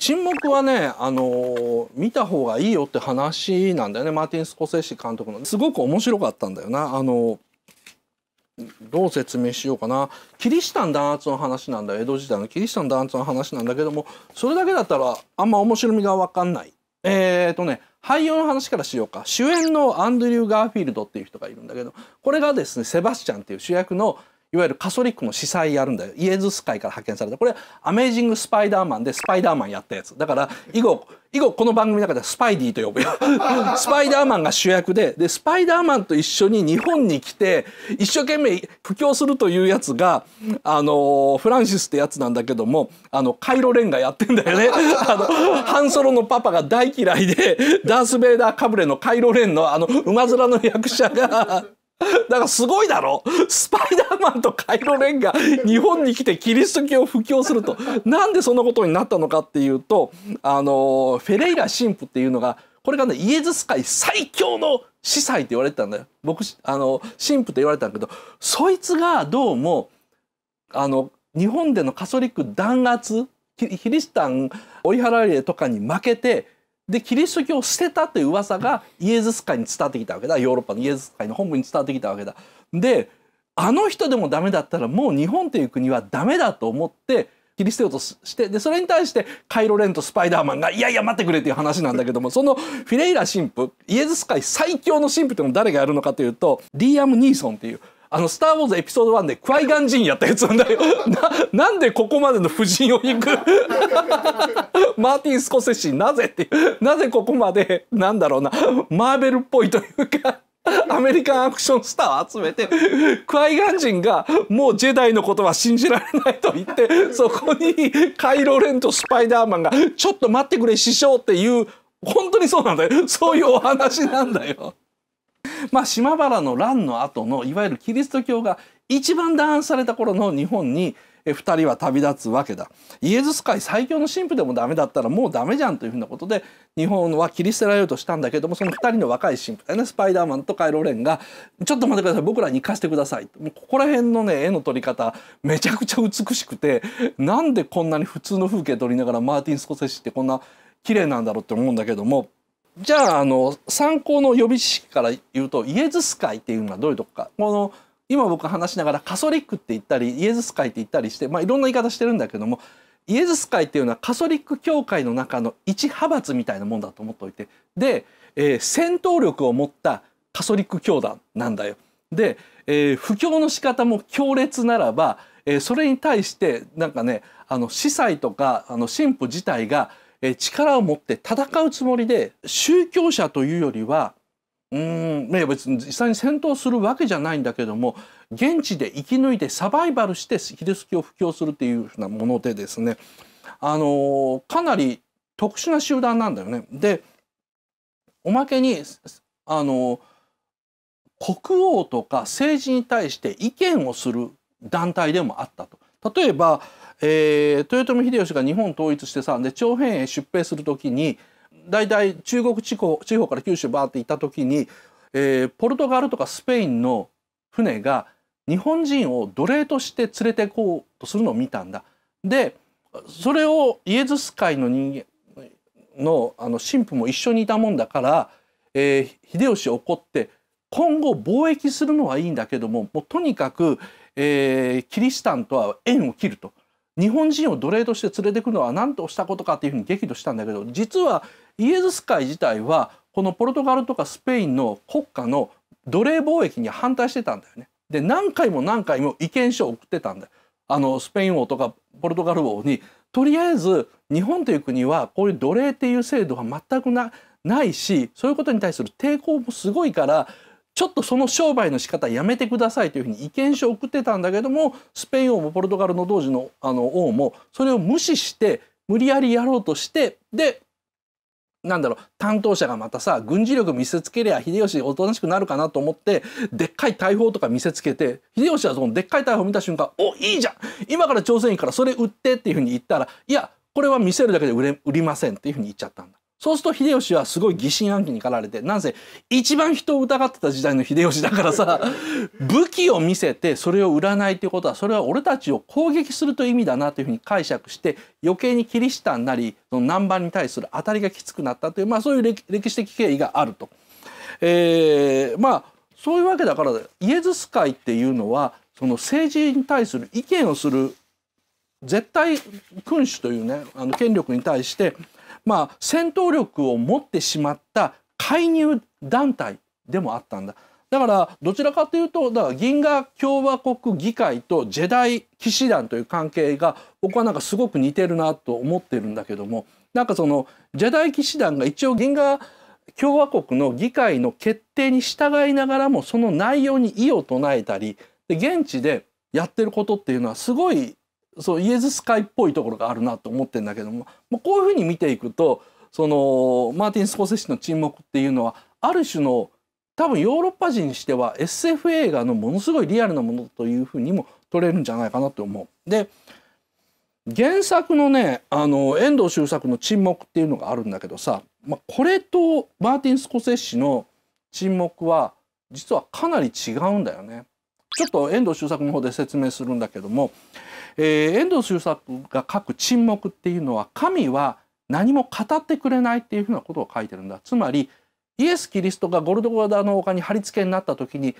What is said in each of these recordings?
沈黙はね、あのー、見た方がいいよって話なんだよねマーティン・スコセッシ監督のすごく面白かったんだよなあのー、どう説明しようかなキリシタン弾圧の話なんだ江戸時代のキリシタン弾圧の話なんだけどもそれだけだったらあんま面白みが分かんないえっ、ー、とね俳優の話からしようか主演のアンドリュー・ガーフィールドっていう人がいるんだけどこれがですねセバスチャンっていう主役のいわゆるカソリックの司祭やるんだよイエズス会から派遣されたこれ「アメージング・スパイダーマン」でスパイダーマンやったやつだから以後以後この番組の中ではスパイディと呼ぶよ スパイダーマンが主役ででスパイダーマンと一緒に日本に来て一生懸命布教するというやつがあのフランシスってやつなんだけどもあのカイロレンがやってんだよね あのハンソロのパパが大嫌いでダース・ベイダーかぶれのカイロレンのあの馬面の役者がなんかすごいだろスパイダーマンとカイロレンが 日本に来てキリスト教を布教すると。なんでそんなことになったのかっていうと、あの、フェレイラ神父っていうのが、これがね、イエズス界最強の司祭って言われてたんだよ。僕、あの、神父って言われたんだけど、そいつがどうも、あの、日本でのカソリック弾圧、キリシタン追い払われとかに負けて、でキリスト教を捨てたという噂がイエズス会に伝わってきたわけだヨーロッパのイエズス会の本部に伝わってきたわけだ。であの人でもダメだったらもう日本という国はダメだと思ってキリスト教としてでそれに対してカイロ・レンとスパイダーマンが「いやいや待ってくれ」っていう話なんだけどもそのフィレイラ神父イエズス会最強の神父ってのを誰がやるのかというとリーアム・ニーソンっていうあの、スター・ウォーズエピソード1でクワイガン人やったやつなんだよ。な、なんでここまでの夫人を行く マーティン・スコセッシーなぜっていう、なぜここまで、なんだろうな、マーベルっぽいというか、アメリカンアクションスターを集めてクワイガン人がもうジェダイのことは信じられないと言ってそこにカイロレンとスパイダーマンが「ちょっと待ってくれ師匠」っていう本当にそうなんだよそういうお話なんだよ。まあ、島原の乱の後のいわゆるキリスト教が一番弾圧された頃の日本に2人は旅立つわけだイエズス会最強の神父でもダメだったらもうダメじゃんというふうなことで日本は切り捨てられようとしたんだけどもその2人の若い神父だよねスパイダーマンとカイロレンが「ちょっと待ってください僕らに行かせてください」もうここら辺のね絵の撮り方めちゃくちゃ美しくてなんでこんなに普通の風景撮りながらマーティン・スコセッシってこんな綺麗なんだろうって思うんだけども。じゃああの参考の予備知識から言うとイエズス会っていうのはどういうとこかこの今僕話しながらカソリックって言ったりイエズス会って言ったりして、まあ、いろんな言い方してるんだけどもイエズス会っていうのはカソリック教会の中の一派閥みたいなもんだと思っておいてで、えー、戦闘力を持ったカソリック教団なんだよ。で、えー、布教の仕方も強烈ならば、えー、それに対してなんかねあの司祭とかあの神父自体が力を持って戦うつもりで宗教者というよりはうんいや別に実際に戦闘するわけじゃないんだけども現地で生き抜いてサバイバルしてヒレスキを布教するっていうふうなものでですねあのかなり特殊な集団なんだよね。でおまけにあの国王とか政治に対して意見をする団体でもあったと。例えば、えー、豊臣秀吉が日本統一してさで長編へ出兵する時に大体中国地方地方から九州バーって行った時に、えー、ポルトガルとかスペインの船が日本人を奴隷として連れてこうとするのを見たんだ。でそれをイエズス会の人間のあの神父も一緒にいたもんだから、えー、秀吉怒って今後貿易するのはいいんだけどももうとにかく、えー、キリシタンとは縁を切ると日本人を奴隷として連れてくのは何としたことかっていうふうに激怒したんだけど実はイエズス会自体はこのポルトガルとかスペインの国家の奴隷貿易に反対してたんだよね。で何回も何回も意見書を送ってたんだよ。あのスペイン王とかポルトガル王にとりあえず日本という国はこういう奴隷っていう制度は全くないしそういうことに対する抵抗もすごいからちょっとその商売の仕方やめてくださいというふうに意見書を送ってたんだけどもスペイン王もポルトガルの同時のあの王もそれを無視して無理やりやろうとしてでなんだろう担当者がまたさ軍事力見せつけりゃ秀吉おとなしくなるかなと思ってでっかい大砲とか見せつけて秀吉はそのでっかい大砲見た瞬間「おいいじゃん今から朝鮮行くからそれ売って」っていうふうに言ったら「いやこれは見せるだけで売れ売りません」っていうふうに言っちゃったんだ。そうすると秀吉はすごい疑心暗鬼に駆られてなんせ一番人を疑ってた時代の秀吉だからさ 武器を見せてそれを売らないということはそれは俺たちを攻撃するという意味だなというふうに解釈して余計にキリシタンなりその南蛮に対する当たりがきつくなったという、まあ、そういう歴史的経緯があると。えー、まあそういうわけだからイエズス会っていうのはその政治に対する意見をする絶対君主というねあの権力に対してまあ、戦闘力を持ってしまった介入団体でもあったんだ。だからどちらかというとだから銀河共和国議会とジェダイ騎士団という関係が僕はなんかすごく似てるなと思ってるんだけどもなんかそのジェダイ騎士団が一応銀河共和国の議会の決定に従いながらもその内容に異を唱えたりで現地でやってることっていうのはすごいそうイエズス会っぽいところがあるなと思ってんだけども、まあ、こういうふうに見ていくとそのマーティン・スコセッシの沈黙っていうのはある種の多分ヨーロッパ人にしては SF 映画のものすごいリアルなものというふうにも取れるんじゃないかなと思う。で原作のねあの遠藤周作の「沈黙」っていうのがあるんだけどさ、まあ、これとマーティン・スコセッシの「沈黙」は実はかなり違うんだよね。ちょっと遠藤周作の方で説明するんだけどもえー、遠藤周作が書く沈黙っていうのは神は何も語ってくれないっていうふうなことを書いてるんだつまりイエス・キリストがゴルドゴダの丘に貼り付けになった時に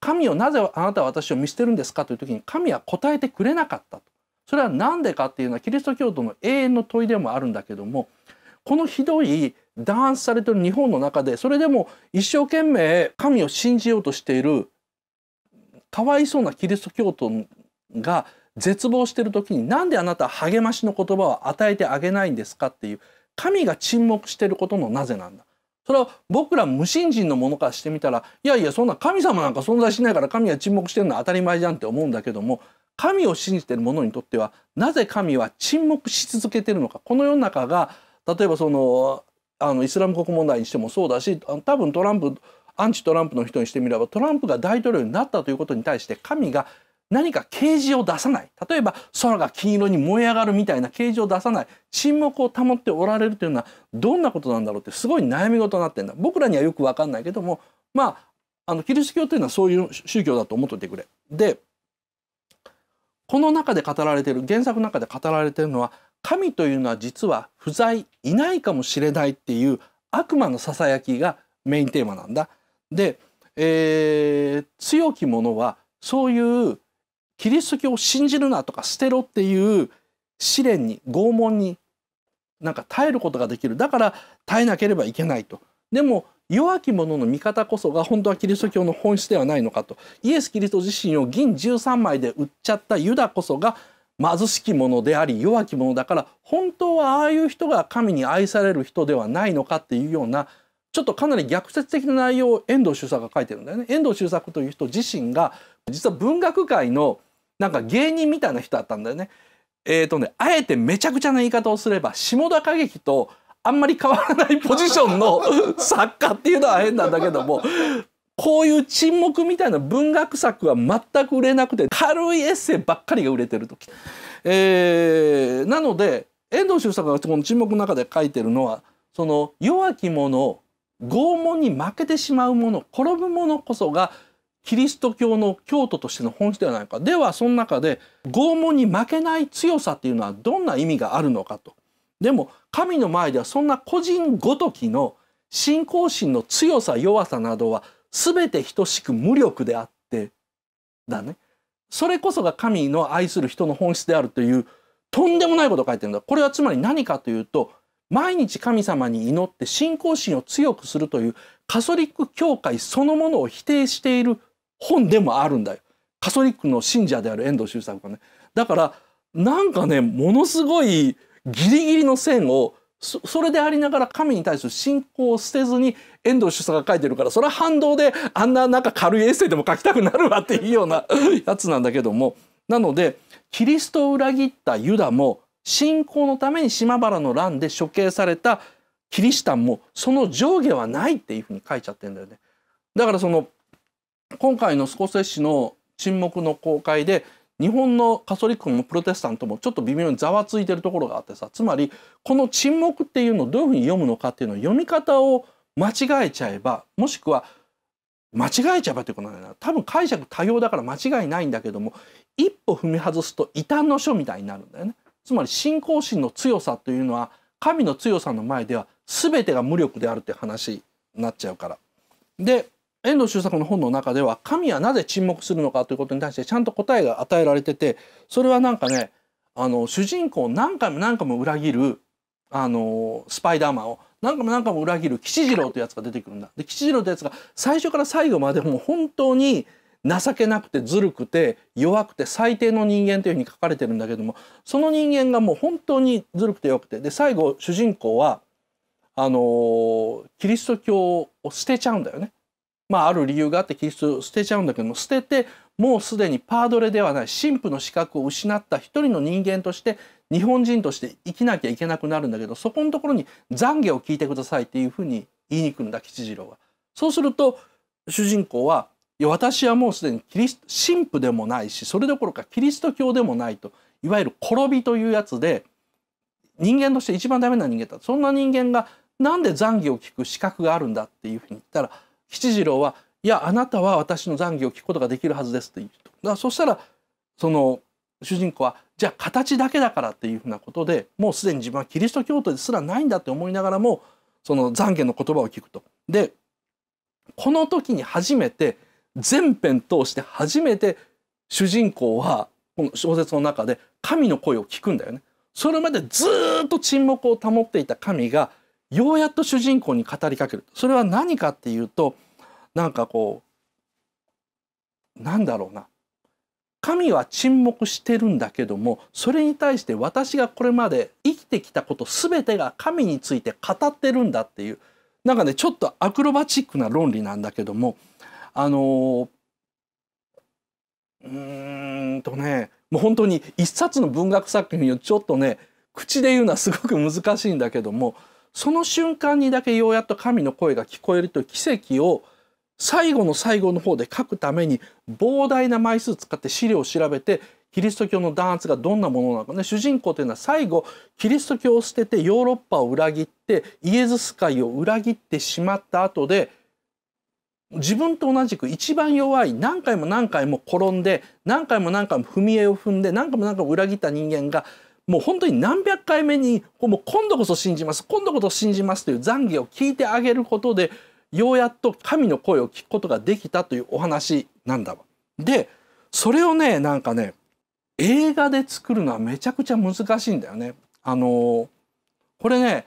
神をなぜあなたは私を見捨てるんですかという時に神は答えてくれなかったとそれは何でかっていうのはキリスト教徒の永遠の問いでもあるんだけどもこのひどい弾圧されてる日本の中でそれでも一生懸命神を信じようとしているかわいそうなキリスト教徒が絶望してる時に何であなた励ましの言葉を与えてあげないんですかっていう神が沈黙してることのなぜなんだそれは僕ら無信心のものからしてみたらいやいやそんな神様なんか存在しないから神は沈黙してるのは当たり前じゃんって思うんだけども神を信じてる者にとってはなぜ神は沈黙し続けてるのかこの世の中が例えばそのあのイスラム国問題にしてもそうだし多分トランプアンチトランプの人にしてみればトランプが大統領になったということに対して神が何か啓示を出さない例えば空が金色に燃え上がるみたいな啓示を出さない沈黙を保っておられるというのはどんなことなんだろうってすごい悩み事になってんだ僕らにはよく分かんないけどもまああのキリスト教というのはそういう宗教だと思っておいてくれ。でこの中で語られている原作の中で語られているのは神というのは実は不在いないかもしれないっていう悪魔のささやきがメインテーマなんだ。で、えー、強き者はそういうキリスト教を信じるなとか捨てろっていう試練に拷問になんか耐えることができるだから耐えなければいけないとでも弱き者の味方こそが本当はキリスト教の本質ではないのかとイエス・キリスト自身を銀13枚で売っちゃったユダこそが貧しき者であり弱き者だから本当はああいう人が神に愛される人ではないのかっていうようなちょっとかなり逆説的な内容を遠藤周作が書いてるんだよね。遠藤周作という人自身が実は文学界のなんか芸人みたいな人だったんだよね。えっ、ー、とね、あえてめちゃくちゃな言い方をすれば、下田景樹とあんまり変わらないポジションの 作家っていうのは変なんだけども、こういう沈黙みたいな文学作は全く売れなくて、軽いエッセイばっかりが売れてる時、えー、なので、遠藤周作がこの沈黙の中で書いてるのは、その弱き者、拷問に負けてしまう者、転ぶ者こそが、キリスト教の教徒としての本質ではないかではその中で拷問に負けない強さっていうのはどんな意味があるのかとでも神の前ではそんな個人ごときの信仰心の強さ弱さなどは全て等しく無力であってだねそれこそが神の愛する人の本質であるというとんでもないことを書いてるんだこれはつまり何かというと毎日神様に祈って信仰心を強くするというカソリック教会そのものを否定している本でもあるんだよ。カソリックの信者である遠藤周作がね。だからなんかねものすごいギリギリの線をそれでありながら神に対する信仰を捨てずに遠藤主作が書いてるからそれは反動であんななんか軽いエッセイでも書きたくなるわっていうようなやつなんだけどもなのでキリストを裏切ったユダも信仰のために島原の乱で処刑されたキリシタンもその上下はないっていうふうに書いちゃってるんだよね。だからその今回のスコセッシの沈黙の公開で日本のカソリックもプロテスタントもちょっと微妙にざわついてるところがあってさつまりこの沈黙っていうのをどういうふうに読むのかっていうのを読み方を間違えちゃえばもしくは間違えちゃえばってことなんだな多分解釈多様だから間違いないんだけども一歩踏み外すと異端の書みたいになるんだよね。つまり信仰心の強さというのは神の強さの前では全てが無力であるって話になっちゃうから。で遠藤周作の本の中では神はなぜ沈黙するのかということに対してちゃんと答えが与えられててそれはなんかねあの主人公を何回も何回も裏切るあのスパイダーマンを何回も何回も裏切る吉次郎というやつが出てくるんだ。で吉次郎というやつが最初から最後までもう本当に情けなくてずるくて弱くて最低の人間というふうに書かれてるんだけどもその人間がもう本当にずるくて弱くてで最後主人公はあのキリスト教を捨てちゃうんだよね。まあ、ある理由があってキリストを捨てちゃうんだけども捨ててもうすでにパードレではない神父の資格を失った一人の人間として日本人として生きなきゃいけなくなるんだけどそこのところに懺悔を聞いてくださいっていうふうに言いに来るんだ吉次郎は。そうすると主人公はいや私はもうすでにキリスト神父でもないしそれどころかキリスト教でもないといわゆる転びというやつで人間として一番ダメな人間だそんな人間がなんで懺悔を聞く資格があるんだっていうふうに言ったら七次郎は「いやあなたは私の懺悔を聞くことができるはずです」と言うと。だそしたらその主人公はじゃあ形だけだからっていうふうなことでもうすでに自分はキリスト教徒ですらないんだって思いながらもその懺悔の言葉を聞くと。でこの時に初めて全編通して初めて主人公はこの小説の中で神の声を聞くんだよね。それまでずっと沈黙を保っていた神がようやっと主人公に語りかけるそれは何かっていうとなんかこうなんだろうな神は沈黙してるんだけどもそれに対して私がこれまで生きてきたこと全てが神について語ってるんだっていうなんかねちょっとアクロバチックな論理なんだけどもあのうーんとねもう本当に一冊の文学作品をちょっとね口で言うのはすごく難しいんだけどもその瞬間にだけようやっと神の声が聞こえるという奇跡を最後の最後の方で書くために膨大な枚数使って資料を調べてキリスト教の弾圧がどんなものなのかね主人公というのは最後キリスト教を捨ててヨーロッパを裏切ってイエズス会を裏切ってしまった後で自分と同じく一番弱い何回も何回も転んで何回も何回も踏み絵を踏んで何回も何回も裏切った人間がもう本当に何百回目にもう今度こそ信じます今度こそ信じますという懺悔を聞いてあげることでようやっと神の声を聞くことができたというお話なんだわ。でそれをねなんかね映画で作るのはめちゃくちゃ難しいんだよね。あのー、これね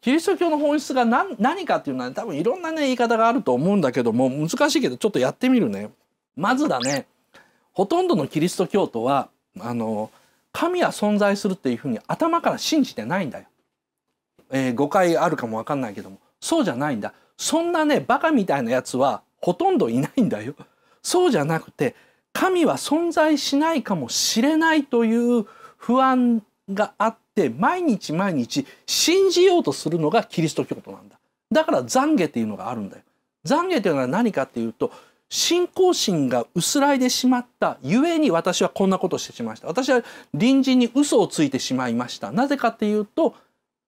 キリスト教の本質が何何かっていうのは、ね、多分いろんなね言い方があると思うんだけども難しいけどちょっとやってみるね。まずだねほとんどのキリスト教徒はあのー神は存在するっていうふうに頭から信じてないんだよ。えー、誤解あるかもわかんないけどもそうじゃないんだ。そんなねバカみたいなやつはほとんどいないんだよ。そうじゃなくて神は存在しないかもしれないという不安があって毎日毎日信じようとするのがキリスト教徒なんだ。だから懺悔っていうのがあるんだよ。懺悔というのは何かっていうと信仰心が薄らいでしまったゆえに私はこんなことをしてしまいました私は隣人に嘘をついてしまいましたなぜかっていうと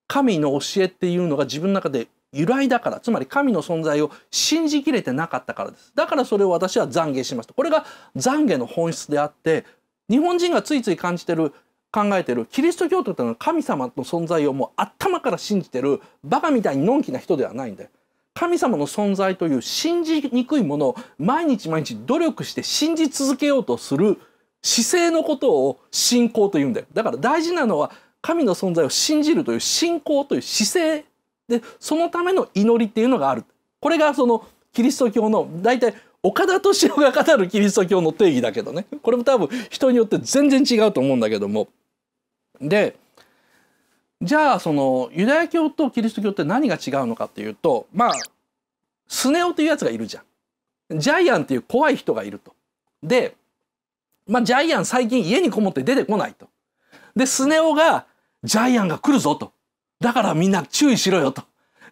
神の教えっていうのが自分の中で由来だからつまり神の存在を信じきれてなかったからですだからそれを私は懺悔しましたこれが懺悔の本質であって日本人がついつい感じてる考えてるキリスト教徒というのは神様の存在をもう頭から信じてるバカみたいにのんきな人ではないんで神様の存在という信じにくいものを毎日毎日努力して信じ続けようとする姿勢のことを信仰というんだよ。だから大事なのは神の存在を信じるという信仰という姿勢でそのための祈りっていうのがある。これがそのキリスト教の大体岡田敏夫が語るキリスト教の定義だけどねこれも多分人によって全然違うと思うんだけどもでじゃあそのユダヤ教とキリスト教って何が違うのかっていうとまあスネ夫というやつがいるじゃん。ジャイアンっていう怖い人がいると。で、まあ、ジャイアン最近家にこもって出てこないと。でスネ夫がジャイアンが来るぞと。だからみんな注意しろよと。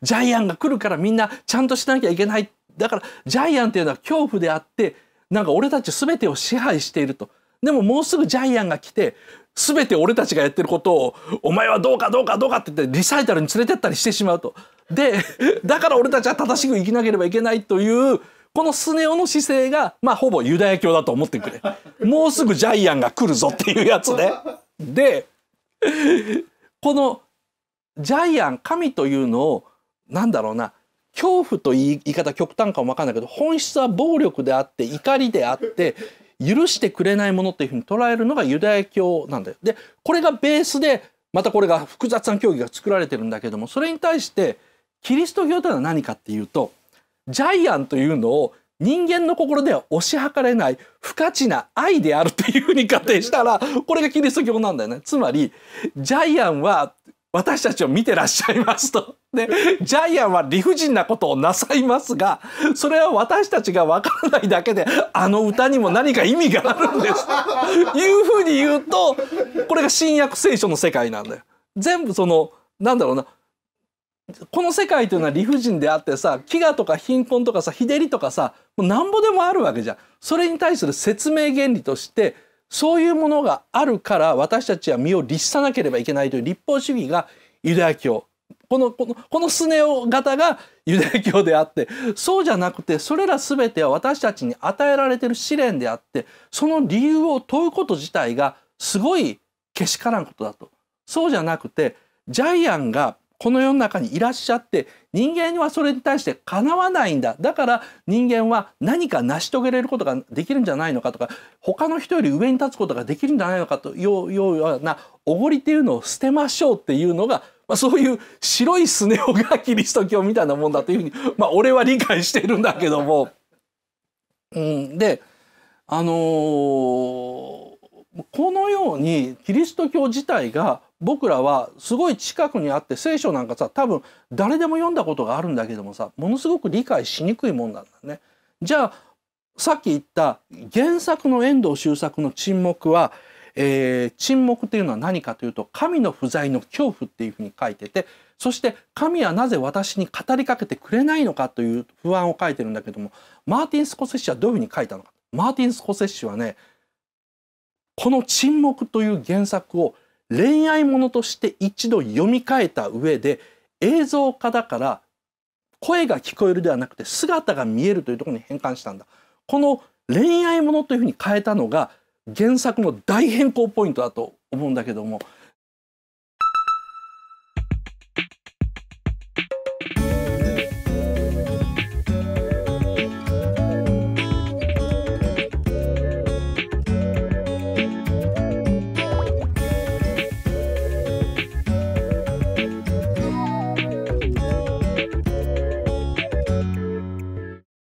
ジャイアンが来るからみんなちゃんとしなきゃいけない。だからジャイアンっていうのは恐怖であってなんか俺たち全てを支配していると。でももうすぐジャイアンが来て全て俺たちがやってることをお前はどうかどうかどうかって言ってリサイタルに連れてったりしてしまうと。でだから俺たちは正しく生きなければいけないというこのスネ夫の姿勢がまあほぼユダヤ教だと思ってくれ。もうすぐジャイアンが来るぞっていうやつね。でこのジャイアン神というのを何だろうな恐怖という言い方極端かも分かんないけど本質は暴力であって怒りであって許してくれないものっていうふうに捉えるのがユダヤ教なんだよ。でこれがベースでまたこれが複雑な教義が作られてるんだけどもそれに対してキリスト教というのは何かっていうとジャイアンというのを人間の心では推し量れない不価値な愛であるっていうふうに仮定したらこれがキリスト教なんだよね。つまりジャイアンは私たちを見てらっしゃいますと。で、ジャイアンは理不尽なことをなさいますが、それは私たちがわからないだけで、あの歌にも何か意味があるんですというふうに言うと、これが新約聖書の世界なんだよ。全部その、なんだろうな、この世界というのは理不尽であってさ飢餓とか貧困とかさ日照りとかさもうなんぼでもあるわけじゃんそれに対する説明原理としてそういうものがあるから私たちは身を律さなければいけないという立法主義がユダヤ教このこのこのスネ夫型がユダヤ教であってそうじゃなくてそれら全ては私たちに与えられてる試練であってその理由を問うこと自体がすごいけしからんことだと。そうじゃなくてジャイアンがこの世の中にいらっしゃって人間にはそれに対してかなわないんだだから人間は何か成し遂げれることができるんじゃないのかとか他の人より上に立つことができるんじゃないのかというようなおごりっていうのを捨てましょうっていうのがまあ、そういう白いスネ夫がキリスト教みたいなもんだというふうに、まあ、俺は理解してるんだけども。うん、であのー、このようにキリスト教自体が僕らはすごい近くにあって聖書なんかさ多分誰でも読んだことがあるんだけどもさものすごく理解しにくいもんなんだね。じゃあさっき言った原作の遠藤周作の沈黙は、えー、沈黙っていうのは何かというと神の不在の恐怖っていうふうに書いててそして神はなぜ私に語りかけてくれないのかという不安を書いてるんだけどもマーティン・スコセッシはどういうふうに書いたのかマーティン・スコセッシはねこの「沈黙」という原作を恋愛ものとして一度読み替えた上で映像化だから声が聞こえるではなくて姿が見えるというところに変換したんだこの恋愛ものというふうに変えたのが原作の大変更ポイントだと思うんだけども